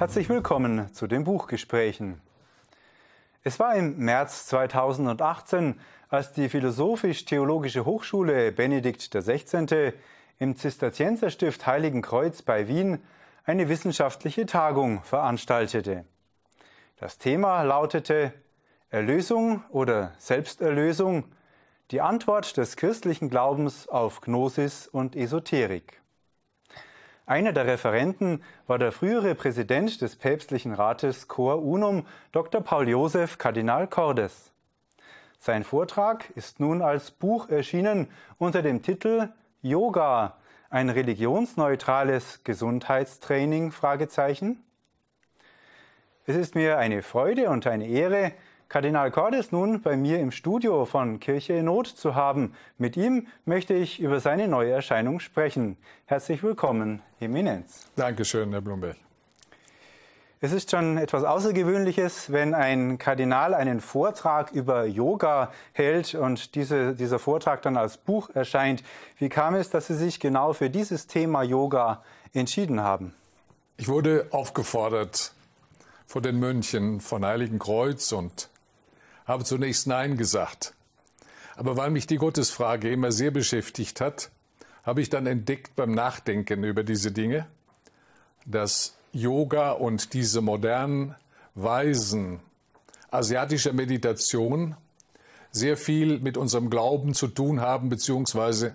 Herzlich willkommen zu den Buchgesprächen. Es war im März 2018, als die Philosophisch-Theologische Hochschule Benedikt XVI. im Zisterzienserstift Heiligenkreuz bei Wien eine wissenschaftliche Tagung veranstaltete. Das Thema lautete Erlösung oder Selbsterlösung, die Antwort des christlichen Glaubens auf Gnosis und Esoterik. Einer der Referenten war der frühere Präsident des päpstlichen Rates Cor Unum, Dr. Paul Josef Kardinal Cordes. Sein Vortrag ist nun als Buch erschienen unter dem Titel Yoga, ein religionsneutrales Gesundheitstraining? Es ist mir eine Freude und eine Ehre, Kardinal Kord ist nun bei mir im Studio von Kirche in Not zu haben. Mit ihm möchte ich über seine neue Erscheinung sprechen. Herzlich willkommen, Eminenz. Dankeschön, Herr Blumberg. Es ist schon etwas Außergewöhnliches, wenn ein Kardinal einen Vortrag über Yoga hält und diese, dieser Vortrag dann als Buch erscheint. Wie kam es, dass Sie sich genau für dieses Thema Yoga entschieden haben? Ich wurde aufgefordert, vor den Mönchen von Heiligen Kreuz und habe zunächst Nein gesagt. Aber weil mich die Gottesfrage immer sehr beschäftigt hat, habe ich dann entdeckt beim Nachdenken über diese Dinge, dass Yoga und diese modernen Weisen asiatischer Meditation sehr viel mit unserem Glauben zu tun haben, beziehungsweise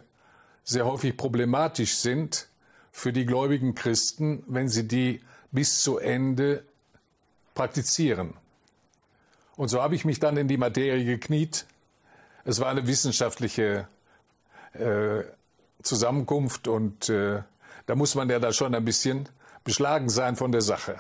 sehr häufig problematisch sind für die gläubigen Christen, wenn sie die bis zu Ende praktizieren. Und so habe ich mich dann in die Materie gekniet. Es war eine wissenschaftliche äh, Zusammenkunft und äh, da muss man ja da schon ein bisschen beschlagen sein von der Sache.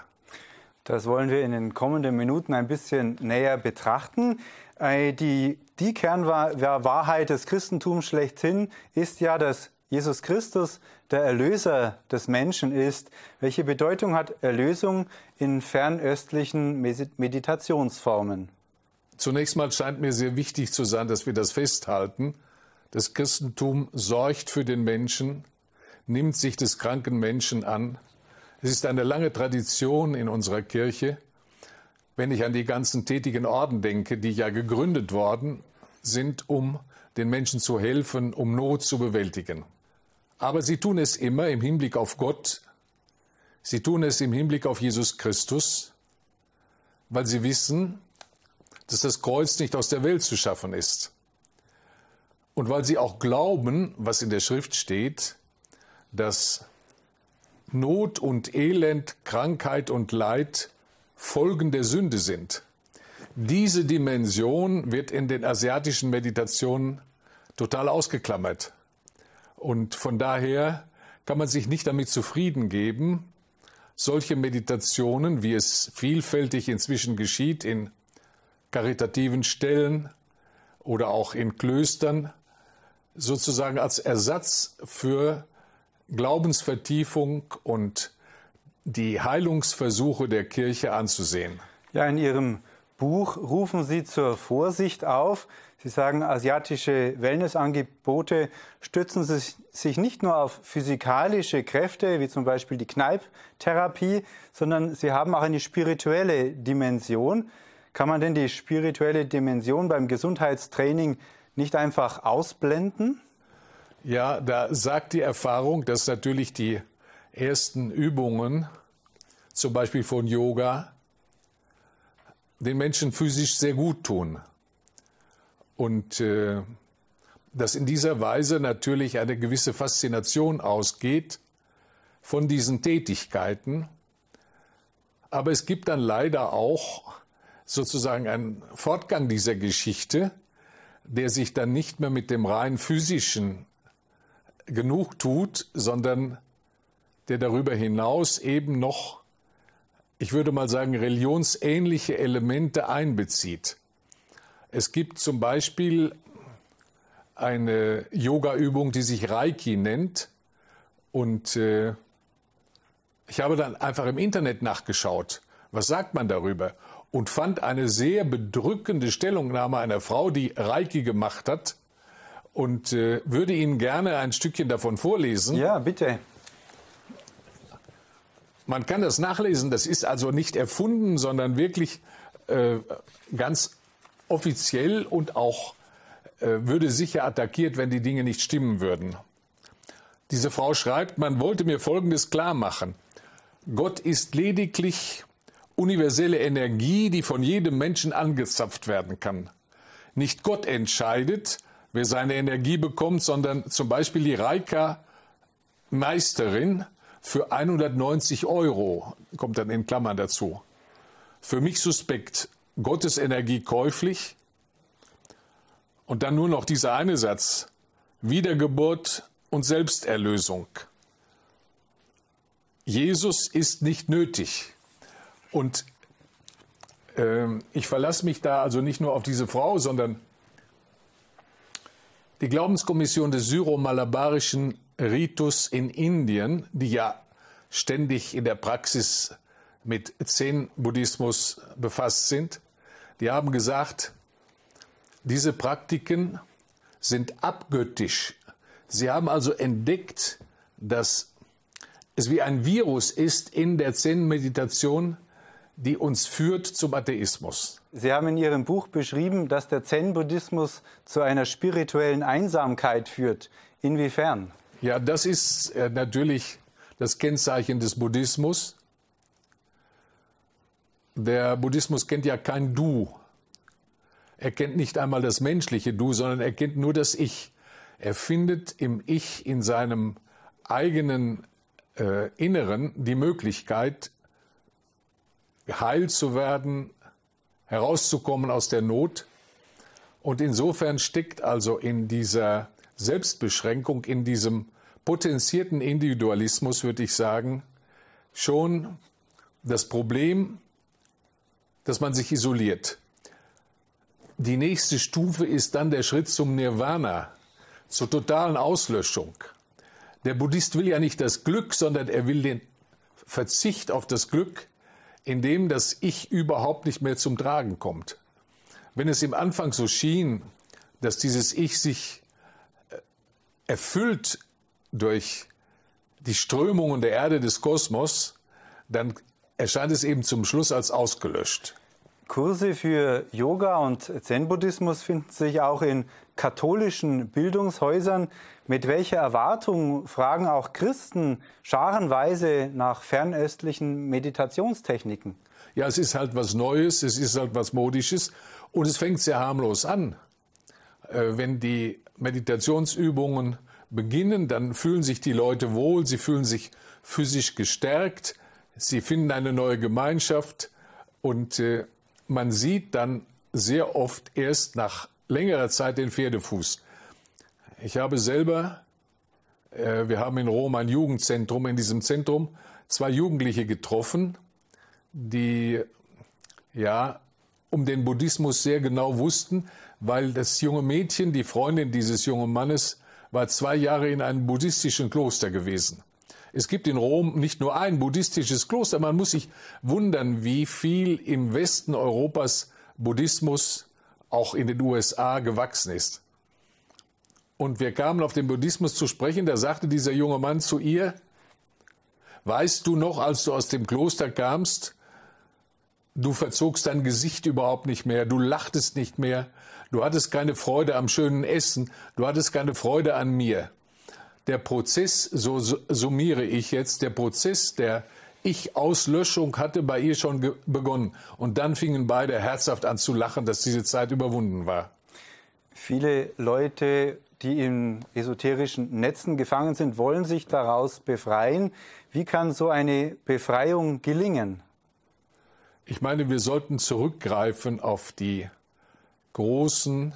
Das wollen wir in den kommenden Minuten ein bisschen näher betrachten. Äh, die, die Kernwahrheit des Christentums schlechthin ist ja, dass Jesus Christus der Erlöser des Menschen ist. Welche Bedeutung hat Erlösung in fernöstlichen Meditationsformen? Zunächst mal scheint mir sehr wichtig zu sein, dass wir das festhalten. Das Christentum sorgt für den Menschen, nimmt sich des kranken Menschen an. Es ist eine lange Tradition in unserer Kirche. Wenn ich an die ganzen tätigen Orden denke, die ja gegründet worden sind, um den Menschen zu helfen, um Not zu bewältigen. Aber sie tun es immer im Hinblick auf Gott. Sie tun es im Hinblick auf Jesus Christus, weil sie wissen, dass das Kreuz nicht aus der Welt zu schaffen ist. Und weil sie auch glauben, was in der Schrift steht, dass Not und Elend, Krankheit und Leid Folgen der Sünde sind. Diese Dimension wird in den asiatischen Meditationen total ausgeklammert. Und von daher kann man sich nicht damit zufrieden geben, solche Meditationen, wie es vielfältig inzwischen geschieht in karitativen Stellen oder auch in Klöstern sozusagen als Ersatz für Glaubensvertiefung und die Heilungsversuche der Kirche anzusehen. Ja, in Ihrem Buch rufen Sie zur Vorsicht auf. Sie sagen, asiatische Wellnessangebote stützen sich nicht nur auf physikalische Kräfte, wie zum Beispiel die Kneipptherapie, sondern sie haben auch eine spirituelle Dimension. Kann man denn die spirituelle Dimension beim Gesundheitstraining nicht einfach ausblenden? Ja, da sagt die Erfahrung, dass natürlich die ersten Übungen, zum Beispiel von Yoga, den Menschen physisch sehr gut tun. Und äh, dass in dieser Weise natürlich eine gewisse Faszination ausgeht von diesen Tätigkeiten. Aber es gibt dann leider auch sozusagen ein Fortgang dieser Geschichte, der sich dann nicht mehr mit dem rein physischen genug tut, sondern der darüber hinaus eben noch, ich würde mal sagen, religionsähnliche Elemente einbezieht. Es gibt zum Beispiel eine Yoga-Übung, die sich Reiki nennt. Und äh, ich habe dann einfach im Internet nachgeschaut, was sagt man darüber und fand eine sehr bedrückende Stellungnahme einer Frau, die Reiki gemacht hat. Und äh, würde Ihnen gerne ein Stückchen davon vorlesen. Ja, bitte. Man kann das nachlesen, das ist also nicht erfunden, sondern wirklich äh, ganz offiziell und auch äh, würde sicher attackiert, wenn die Dinge nicht stimmen würden. Diese Frau schreibt, man wollte mir Folgendes klar machen. Gott ist lediglich universelle Energie, die von jedem Menschen angezapft werden kann. Nicht Gott entscheidet, wer seine Energie bekommt, sondern zum Beispiel die Reika-Meisterin für 190 Euro, kommt dann in Klammern dazu. Für mich suspekt, Gottes Energie käuflich. Und dann nur noch dieser eine Satz, Wiedergeburt und Selbsterlösung. Jesus ist nicht nötig. Und ähm, ich verlasse mich da also nicht nur auf diese Frau, sondern die Glaubenskommission des syro-malabarischen Ritus in Indien, die ja ständig in der Praxis mit Zen-Buddhismus befasst sind, die haben gesagt, diese Praktiken sind abgöttisch. Sie haben also entdeckt, dass es wie ein Virus ist in der Zen-Meditation, die uns führt zum Atheismus. Sie haben in Ihrem Buch beschrieben, dass der Zen-Buddhismus zu einer spirituellen Einsamkeit führt. Inwiefern? Ja, das ist äh, natürlich das Kennzeichen des Buddhismus. Der Buddhismus kennt ja kein Du. Er kennt nicht einmal das menschliche Du, sondern er kennt nur das Ich. Er findet im Ich, in seinem eigenen äh, Inneren, die Möglichkeit, geheilt zu werden, herauszukommen aus der Not. Und insofern steckt also in dieser Selbstbeschränkung, in diesem potenzierten Individualismus, würde ich sagen, schon das Problem, dass man sich isoliert. Die nächste Stufe ist dann der Schritt zum Nirvana, zur totalen Auslöschung. Der Buddhist will ja nicht das Glück, sondern er will den Verzicht auf das Glück in dem das Ich überhaupt nicht mehr zum Tragen kommt. Wenn es im Anfang so schien, dass dieses Ich sich äh, erfüllt durch die Strömungen der Erde des Kosmos, dann erscheint es eben zum Schluss als ausgelöscht. Kurse für Yoga und Zen-Buddhismus finden sich auch in katholischen Bildungshäusern. Mit welcher Erwartung fragen auch Christen scharenweise nach fernöstlichen Meditationstechniken? Ja, es ist halt was Neues, es ist halt was Modisches und es fängt sehr harmlos an. Äh, wenn die Meditationsübungen beginnen, dann fühlen sich die Leute wohl, sie fühlen sich physisch gestärkt, sie finden eine neue Gemeinschaft und äh, man sieht dann sehr oft erst nach längerer Zeit den Pferdefuß. Ich habe selber, äh, wir haben in Rom ein Jugendzentrum, in diesem Zentrum zwei Jugendliche getroffen, die ja um den Buddhismus sehr genau wussten, weil das junge Mädchen, die Freundin dieses jungen Mannes, war zwei Jahre in einem buddhistischen Kloster gewesen. Es gibt in Rom nicht nur ein buddhistisches Kloster. Man muss sich wundern, wie viel im Westen Europas Buddhismus auch in den USA gewachsen ist. Und wir kamen auf den Buddhismus zu sprechen. Da sagte dieser junge Mann zu ihr, weißt du noch, als du aus dem Kloster kamst, du verzogst dein Gesicht überhaupt nicht mehr, du lachtest nicht mehr, du hattest keine Freude am schönen Essen, du hattest keine Freude an mir der Prozess, so summiere ich jetzt, der Prozess der Ich-Auslöschung hatte bei ihr schon begonnen. Und dann fingen beide herzhaft an zu lachen, dass diese Zeit überwunden war. Viele Leute, die in esoterischen Netzen gefangen sind, wollen sich daraus befreien. Wie kann so eine Befreiung gelingen? Ich meine, wir sollten zurückgreifen auf die großen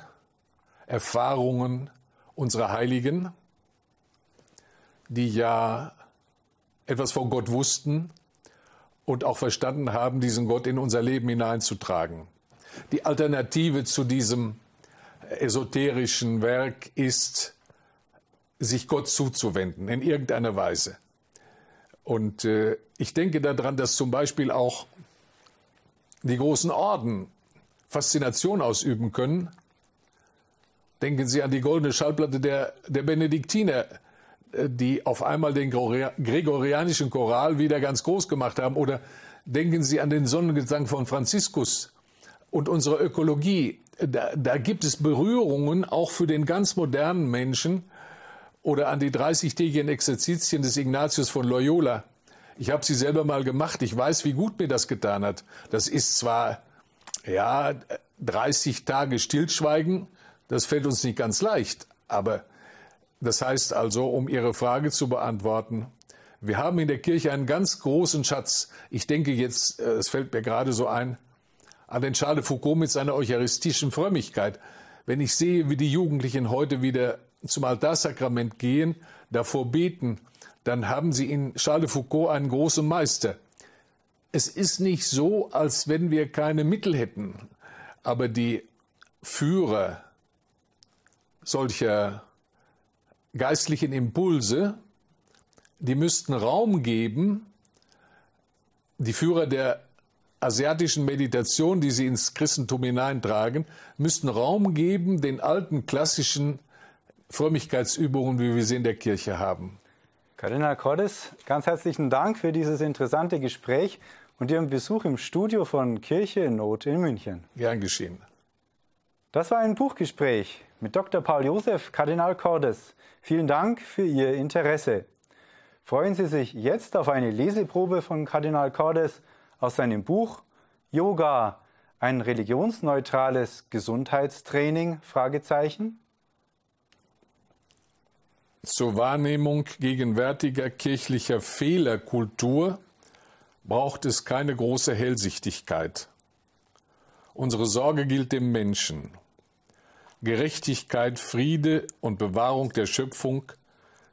Erfahrungen unserer Heiligen, die ja etwas von Gott wussten und auch verstanden haben, diesen Gott in unser Leben hineinzutragen. Die Alternative zu diesem esoterischen Werk ist, sich Gott zuzuwenden in irgendeiner Weise. Und äh, ich denke daran, dass zum Beispiel auch die großen Orden Faszination ausüben können. Denken Sie an die goldene Schallplatte der, der Benediktiner, äh, die auf einmal den gregorianischen Choral wieder ganz groß gemacht haben. Oder denken Sie an den Sonnengesang von Franziskus und unsere Ökologie. Da, da gibt es Berührungen auch für den ganz modernen Menschen oder an die 30-tägigen Exerzitien des Ignatius von Loyola. Ich habe sie selber mal gemacht. Ich weiß, wie gut mir das getan hat. Das ist zwar, ja, 30 Tage Stillschweigen, das fällt uns nicht ganz leicht, aber das heißt also, um Ihre Frage zu beantworten, wir haben in der Kirche einen ganz großen Schatz. Ich denke jetzt, äh, es fällt mir gerade so ein, an den Charles de Foucault mit seiner eucharistischen Frömmigkeit. Wenn ich sehe, wie die Jugendlichen heute wieder zum Altarsakrament gehen, davor beten, dann haben sie in Charles de Foucault einen großen Meister. Es ist nicht so, als wenn wir keine Mittel hätten, aber die Führer solcher geistlichen Impulse, die müssten Raum geben, die Führer der asiatischen Meditation, die sie ins Christentum hineintragen, müssten Raum geben den alten klassischen Frömmigkeitsübungen, wie wir sie in der Kirche haben. Corinna Cordes, ganz herzlichen Dank für dieses interessante Gespräch und Ihren Besuch im Studio von Kirche in Not in München. Gern geschehen. Das war ein Buchgespräch mit Dr. Paul Josef Kardinal Cordes. Vielen Dank für Ihr Interesse. Freuen Sie sich jetzt auf eine Leseprobe von Kardinal Cordes aus seinem Buch Yoga, ein religionsneutrales Gesundheitstraining? Zur Wahrnehmung gegenwärtiger kirchlicher Fehlerkultur braucht es keine große Hellsichtigkeit. Unsere Sorge gilt dem Menschen. Gerechtigkeit, Friede und Bewahrung der Schöpfung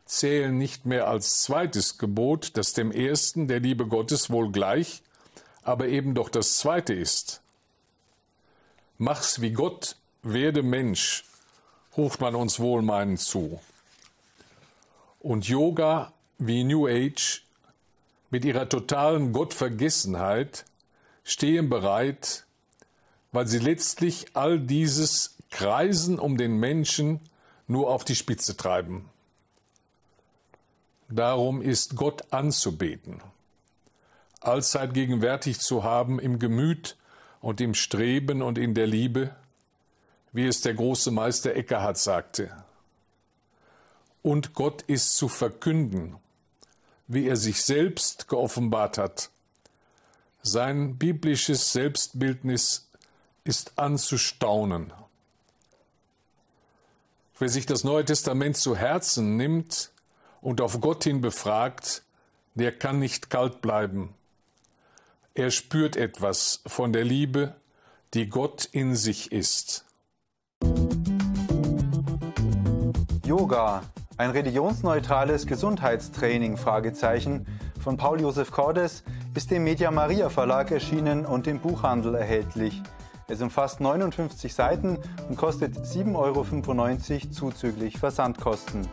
zählen nicht mehr als zweites Gebot, das dem ersten der Liebe Gottes wohl gleich, aber eben doch das zweite ist. Mach's wie Gott, werde Mensch, ruft man uns wohlmeinend zu. Und Yoga wie New Age mit ihrer totalen Gottvergessenheit stehen bereit, weil sie letztlich all dieses Kreisen um den Menschen nur auf die Spitze treiben. Darum ist Gott anzubeten, allzeit gegenwärtig zu haben im Gemüt und im Streben und in der Liebe, wie es der große Meister Eckhart sagte. Und Gott ist zu verkünden, wie er sich selbst geoffenbart hat. Sein biblisches Selbstbildnis ist anzustaunen. Wer sich das Neue Testament zu Herzen nimmt und auf Gott hin befragt, der kann nicht kalt bleiben. Er spürt etwas von der Liebe, die Gott in sich ist. Yoga, ein religionsneutrales Gesundheitstraining? Von Paul Josef Cordes ist im Media Maria Verlag erschienen und im Buchhandel erhältlich. Es umfasst 59 Seiten und kostet 7,95 Euro zuzüglich Versandkosten.